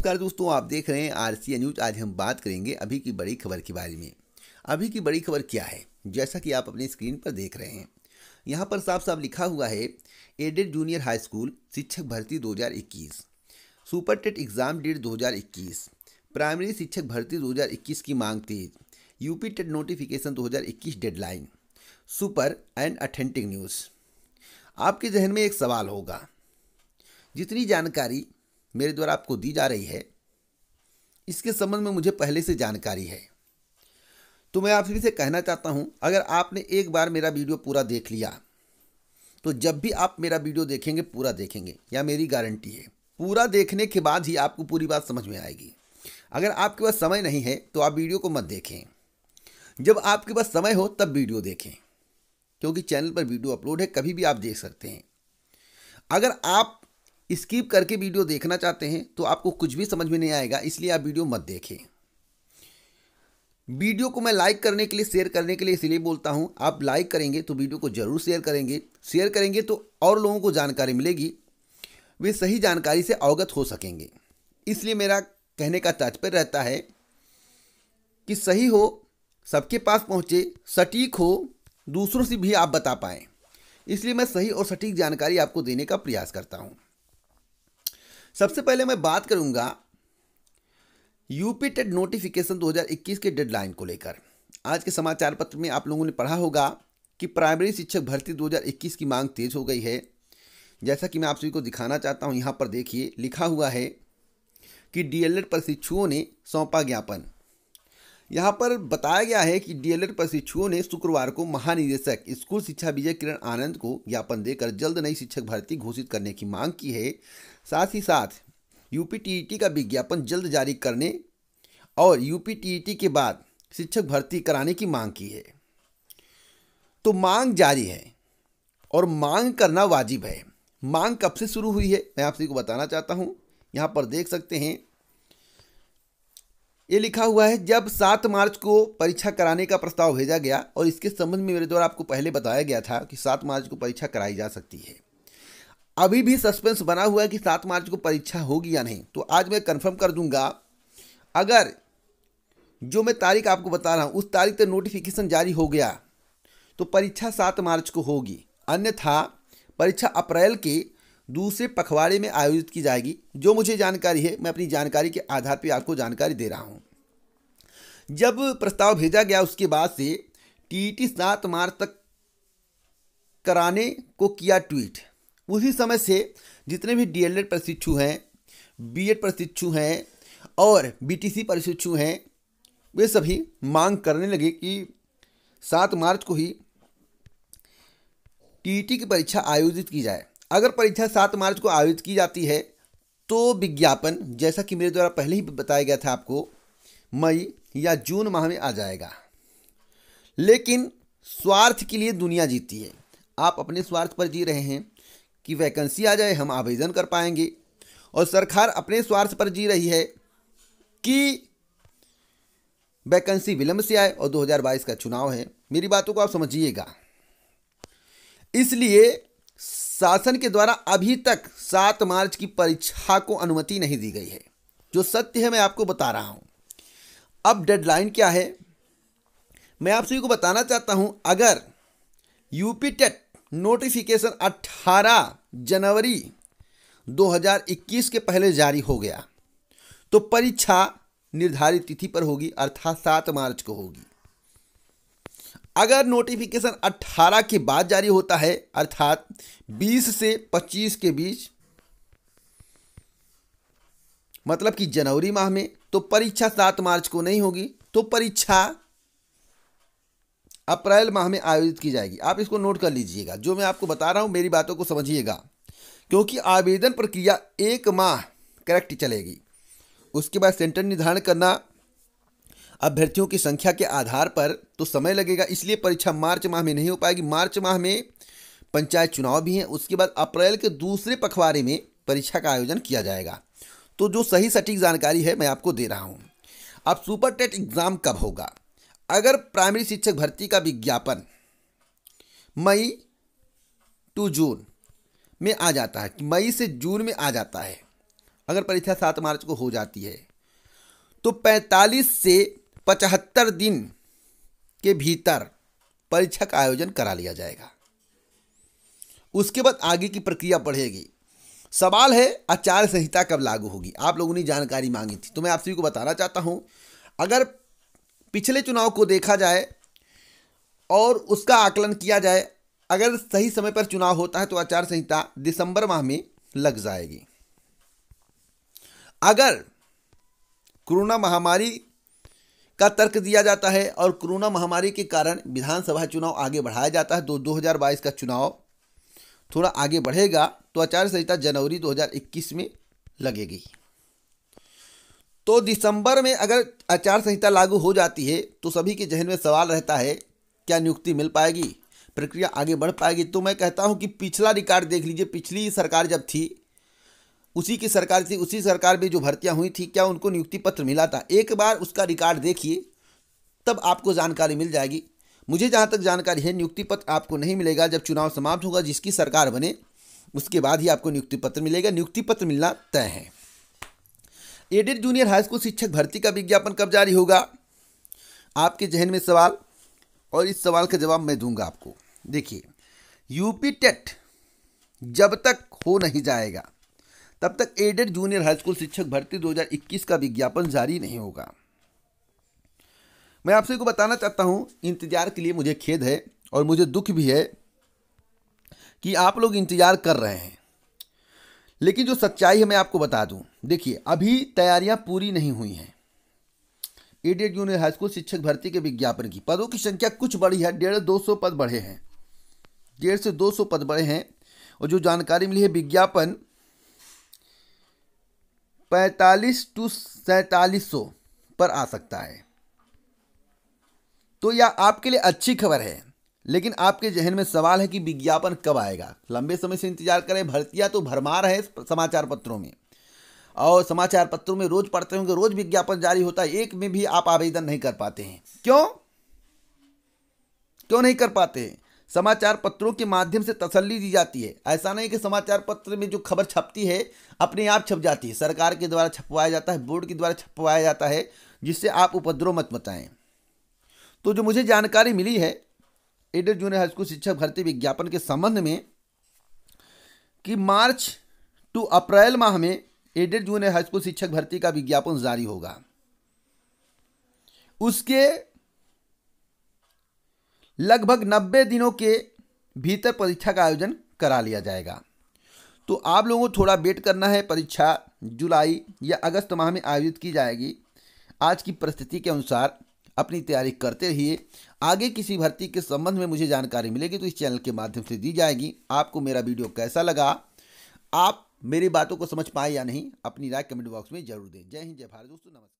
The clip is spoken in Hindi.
नमस्कार दोस्तों आप देख रहे हैं आर सी न्यूज आज हम बात करेंगे अभी की बड़ी खबर के बारे में अभी की बड़ी खबर क्या है जैसा कि आप अपनी स्क्रीन पर देख रहे हैं यहाँ पर साफ साफ लिखा हुआ है एडेड जूनियर हाई स्कूल शिक्षक भर्ती 2021 super TET exam date 2021 primary शिक्षक भर्ती 2021 की मांग तेज UP TET notification 2021 deadline super and authentic news आपके जहन में एक सवाल होगा जितनी जानकारी मेरे द्वारा आपको दी जा रही है इसके संबंध में मुझे पहले से जानकारी है तो मैं आप सभी से कहना चाहता हूँ अगर आपने एक बार मेरा वीडियो पूरा देख लिया तो जब भी आप मेरा वीडियो देखेंगे पूरा देखेंगे या मेरी गारंटी है पूरा देखने के बाद ही आपको पूरी बात समझ में आएगी अगर आपके पास समय नहीं है तो आप वीडियो को मत देखें जब आपके पास समय हो तब वीडियो देखें क्योंकि चैनल पर वीडियो अपलोड है कभी भी आप देख सकते हैं अगर आप स्किप करके वीडियो देखना चाहते हैं तो आपको कुछ भी समझ में नहीं आएगा इसलिए आप वीडियो मत देखें वीडियो को मैं लाइक करने के लिए शेयर करने के लिए इसलिए बोलता हूँ आप लाइक करेंगे तो वीडियो को ज़रूर शेयर करेंगे शेयर करेंगे तो और लोगों को जानकारी मिलेगी वे सही जानकारी से अवगत हो सकेंगे इसलिए मेरा कहने का तात्पर्य रहता है कि सही हो सबके पास पहुँचे सटीक हो दूसरों से भी आप बता पाएँ इसलिए मैं सही और सटीक जानकारी आपको देने का प्रयास करता हूँ सबसे पहले मैं बात करूंगा यूपी टेट नोटिफिकेशन 2021 के डेडलाइन को लेकर आज के समाचार पत्र में आप लोगों ने पढ़ा होगा कि प्राइमरी शिक्षक भर्ती 2021 की मांग तेज हो गई है जैसा कि मैं आप सभी को दिखाना चाहता हूं यहां पर देखिए लिखा हुआ है कि डीएलएड प्रशिक्षुओं ने सौंपा ज्ञापन यहाँ पर बताया गया है कि डीएलएड प्रशिक्षुओं ने शुक्रवार को महानिदेशक स्कूल शिक्षा विजय किरण आनंद को ज्ञापन देकर जल्द नई शिक्षक भर्ती घोषित करने की मांग की है साथ ही साथ यूपीटीईटी का विज्ञापन जल्द जारी करने और यूपीटीईटी के बाद शिक्षक भर्ती कराने की मांग की है तो मांग जारी है और मांग करना वाजिब है मांग कब से शुरू हुई है मैं आप सभी को बताना चाहता हूँ यहाँ पर देख सकते हैं ये लिखा हुआ है जब सात मार्च को परीक्षा कराने का प्रस्ताव भेजा गया और इसके संबंध में मेरे द्वारा आपको पहले बताया गया था कि सात मार्च को परीक्षा कराई जा सकती है अभी भी सस्पेंस बना हुआ है कि सात मार्च को परीक्षा होगी या नहीं तो आज मैं कंफर्म कर दूंगा अगर जो मैं तारीख आपको बता रहा हूँ उस तारीख तक नोटिफिकेशन जारी हो गया तो परीक्षा सात मार्च को होगी अन्यथा परीक्षा अप्रैल की दूसरे पखवाड़े में आयोजित की जाएगी जो मुझे जानकारी है मैं अपनी जानकारी के आधार पर आपको जानकारी दे रहा हूँ जब प्रस्ताव भेजा गया उसके बाद से टी सात मार्च तक कराने को किया ट्वीट उसी समय से जितने भी डीएलएड प्रशिक्षु हैं बीएड प्रशिक्षु हैं और बीटीसी प्रशिक्षु हैं वे सभी मांग करने लगे कि सात मार्च को ही टी की परीक्षा आयोजित की जाए अगर परीक्षा सात मार्च को आयोजित की जाती है तो विज्ञापन जैसा कि मेरे द्वारा पहले ही बताया गया था आपको मई या जून माह में आ जाएगा लेकिन स्वार्थ के लिए दुनिया जीती है आप अपने स्वार्थ पर जी रहे हैं कि वैकेंसी आ जाए हम आवेदन कर पाएंगे और सरकार अपने स्वार्थ पर जी रही है कि वैकेंसी विलंब से आए और 2022 का चुनाव है मेरी बातों को आप समझिएगा इसलिए शासन के द्वारा अभी तक सात मार्च की परीक्षा को अनुमति नहीं दी गई है जो सत्य है मैं आपको बता रहा हूँ अब डेडलाइन क्या है मैं आप सभी को बताना चाहता हूँ अगर यूपी टेट नोटिफिकेशन 18 जनवरी 2021 के पहले जारी हो गया तो परीक्षा निर्धारित तिथि पर होगी अर्थात सात मार्च को होगी अगर नोटिफिकेशन 18 के बाद जारी होता है अर्थात 20 से 25 के बीच मतलब कि जनवरी माह में तो परीक्षा सात मार्च को नहीं होगी तो परीक्षा अप्रैल माह में आयोजित की जाएगी आप इसको नोट कर लीजिएगा जो मैं आपको बता रहा हूं मेरी बातों को समझिएगा क्योंकि आवेदन प्रक्रिया एक माह करेक्ट चलेगी उसके बाद सेंटर निर्धारण करना अभ्यर्थियों की संख्या के आधार पर तो समय लगेगा इसलिए परीक्षा मार्च माह में नहीं हो पाएगी मार्च माह में पंचायत चुनाव भी हैं उसके बाद अप्रैल के दूसरे पखवाड़े में परीक्षा का आयोजन किया जाएगा तो जो सही सटीक जानकारी है मैं आपको दे रहा हूँ अब सुपर टेट एग्ज़ाम कब होगा अगर प्राइमरी शिक्षक भर्ती का विज्ञापन मई टू जून में आ जाता है मई से जून में आ जाता है अगर परीक्षा सात मार्च को हो जाती है तो 45 से पचहत्तर दिन के भीतर परीक्षा का आयोजन करा लिया जाएगा उसके बाद आगे की प्रक्रिया बढ़ेगी सवाल है आचार संहिता कब लागू होगी आप लोगों ने जानकारी मांगी थी तो मैं आप सभी को बताना चाहता हूं अगर पिछले चुनाव को देखा जाए और उसका आकलन किया जाए अगर सही समय पर चुनाव होता है तो आचार संहिता दिसंबर माह में लग जाएगी अगर कोरोना महामारी का तर्क दिया जाता है और कोरोना महामारी के कारण विधानसभा चुनाव आगे बढ़ाया जाता है तो दो का चुनाव थोड़ा आगे बढ़ेगा तो आचार्य संहिता जनवरी 2021 में लगेगी तो दिसंबर में अगर आचार संहिता लागू हो जाती है तो सभी के जहन में सवाल रहता है क्या नियुक्ति मिल पाएगी प्रक्रिया आगे बढ़ पाएगी तो मैं कहता हूँ कि पिछला रिकॉर्ड देख लीजिए पिछली सरकार जब थी उसी की सरकार थी उसी सरकार में जो भर्तियाँ हुई थी क्या उनको नियुक्ति पत्र मिला था एक बार उसका रिकॉर्ड देखिए तब आपको जानकारी मिल जाएगी मुझे जहाँ तक जानकारी है नियुक्ति पत्र आपको नहीं मिलेगा जब चुनाव समाप्त होगा जिसकी सरकार बने उसके बाद ही आपको नियुक्ति पत्र मिलेगा नियुक्ति पत्र मिलना तय है एडेड जूनियर हाई स्कूल शिक्षक भर्ती का विज्ञापन कब जारी होगा आपके जहन में सवाल और इस सवाल का जवाब मैं दूंगा आपको देखिए यूपी टेट जब तक हो नहीं जाएगा तब तक एडेड जूनियर हाईस्कूल शिक्षक भर्ती 2021 का विज्ञापन जारी नहीं होगा मैं आप सभी को बताना चाहता हूँ इंतजार के लिए मुझे खेद है और मुझे दुख भी है कि आप लोग इंतजार कर रहे हैं लेकिन जो सच्चाई है मैं आपको बता दूं देखिए अभी तैयारियां पूरी नहीं हुई हैं एडेड जूनियर हाईस्कूल शिक्षक भर्ती के विज्ञापन की पदों की संख्या कुछ बढ़ी है डेढ़ दो सौ पद बढ़े हैं डेढ़ से दो सौ पद बढ़े हैं और जो जानकारी मिली है विज्ञापन पैंतालीस टू सैतालीस सौ पर आ सकता है तो यह आपके लिए अच्छी खबर है लेकिन आपके जहन में सवाल है कि विज्ञापन कब आएगा लंबे समय से इंतजार करें भर्तियां तो भरमार है समाचार पत्रों में और समाचार पत्रों में रोज पढ़ते होंगे रोज विज्ञापन जारी होता है एक में भी आप आवेदन नहीं कर पाते हैं क्यों क्यों नहीं कर पाते हैं समाचार पत्रों के माध्यम से तसल्ली दी जाती है ऐसा नहीं कि समाचार पत्र में जो खबर छपती है अपने आप छप जाती है सरकार के द्वारा छपवाया जाता है बोर्ड के द्वारा छपवाया जाता है जिससे आप उपद्रव मत मचाएं तो जो मुझे जानकारी मिली है एडेड जूनियर हाईस्कूल शिक्षक भर्ती विज्ञापन के संबंध में कि मार्च टू अप्रैल माह में एडेड जूनियर हाईस्कूल शिक्षक भर्ती का विज्ञापन जारी होगा उसके लगभग नब्बे दिनों के भीतर परीक्षा का आयोजन करा लिया जाएगा तो आप लोगों को थोड़ा वेट करना है परीक्षा जुलाई या अगस्त माह में आयोजित की जाएगी आज की परिस्थिति के अनुसार अपनी तैयारी करते रहिए आगे किसी भर्ती के संबंध में मुझे जानकारी मिलेगी तो इस चैनल के माध्यम से दी जाएगी आपको मेरा वीडियो कैसा लगा आप मेरी बातों को समझ पाए या नहीं अपनी राय कमेंट बॉक्स में जरूर दें जय हिंद जय भारत दोस्तों नमस्कार